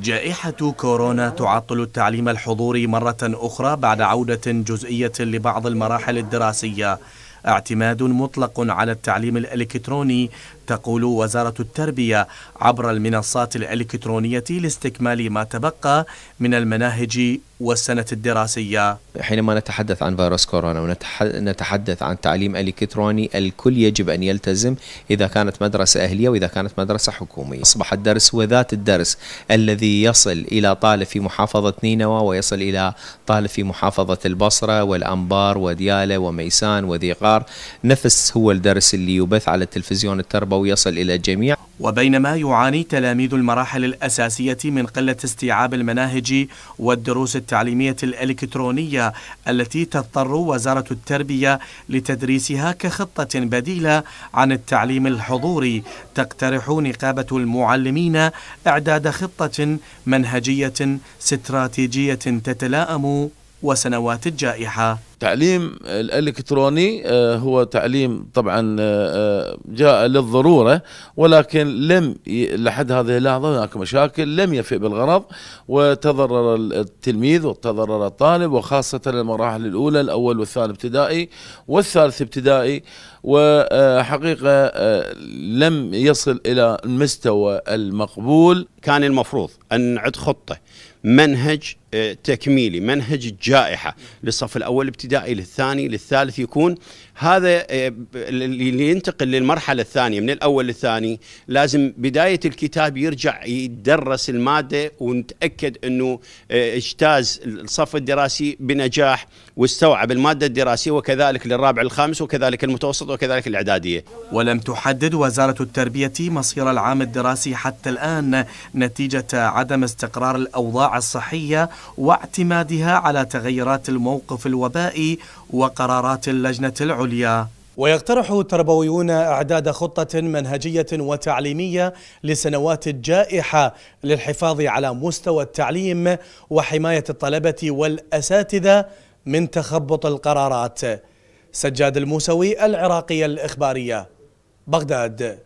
جائحة كورونا تعطل التعليم الحضوري مرة أخرى بعد عودة جزئية لبعض المراحل الدراسية اعتماد مطلق على التعليم الإلكتروني تقول وزارة التربية عبر المنصات الإلكترونية لاستكمال ما تبقى من المناهج والسنة الدراسية حينما نتحدث عن فيروس كورونا ونتحدث عن تعليم إلكتروني الكل يجب أن يلتزم إذا كانت مدرسة أهلية وإذا كانت مدرسة حكومية أصبح الدرس هو ذات الدرس الذي يصل إلى طالب في محافظة نينوى ويصل إلى طالب في محافظة البصرة والأنبار وديالة وميسان وذيقار نفس هو الدرس اللي يبث على التلفزيون التربوي يصل إلى جميع وبينما يعاني تلاميذ المراحل الأساسية من قلة استيعاب المناهج والدروس التعليمية الإلكترونية التي تضطر وزارة التربية لتدريسها كخطة بديلة عن التعليم الحضوري تقترح نقابة المعلمين إعداد خطة منهجية استراتيجية تتلائم وسنوات الجائحة التعليم الالكتروني آه، هو تعليم طبعا آه، آه، جاء للضروره ولكن لم لحد هذه اللحظه هناك مشاكل لم يفئ بالغرض وتضرر التلميذ وتضرر الطالب وخاصه المراحل الاولى الاول والثاني ابتدائي والثالث ابتدائي وحقيقه لم يصل الى المستوى المقبول كان المفروض ان نعد خطه منهج تكميلي منهج جائحه للصف الاول ابتدائي الابتدائي للثاني للثالث يكون هذا آه، اللي ينتقل للمرحله الثانيه من الاول للثاني لازم بدايه الكتاب يرجع يدرس الماده ونتاكد انه آه، اجتاز الصف الدراسي بنجاح واستوعب الماده الدراسيه وكذلك للرابع الخامس وكذلك المتوسط وكذلك الاعداديه. ولم تحدد وزاره التربيه مصير العام الدراسي حتى الان نتيجه عدم استقرار الاوضاع الصحيه واعتمادها على تغيرات الموقف الوبائي وقرارات اللجنة العليا ويقترح التربويون اعداد خطه منهجيه وتعليميه لسنوات الجائحه للحفاظ على مستوى التعليم وحمايه الطلبه والاساتذه من تخبط القرارات سجاد الموسوي العراقيه الاخباريه بغداد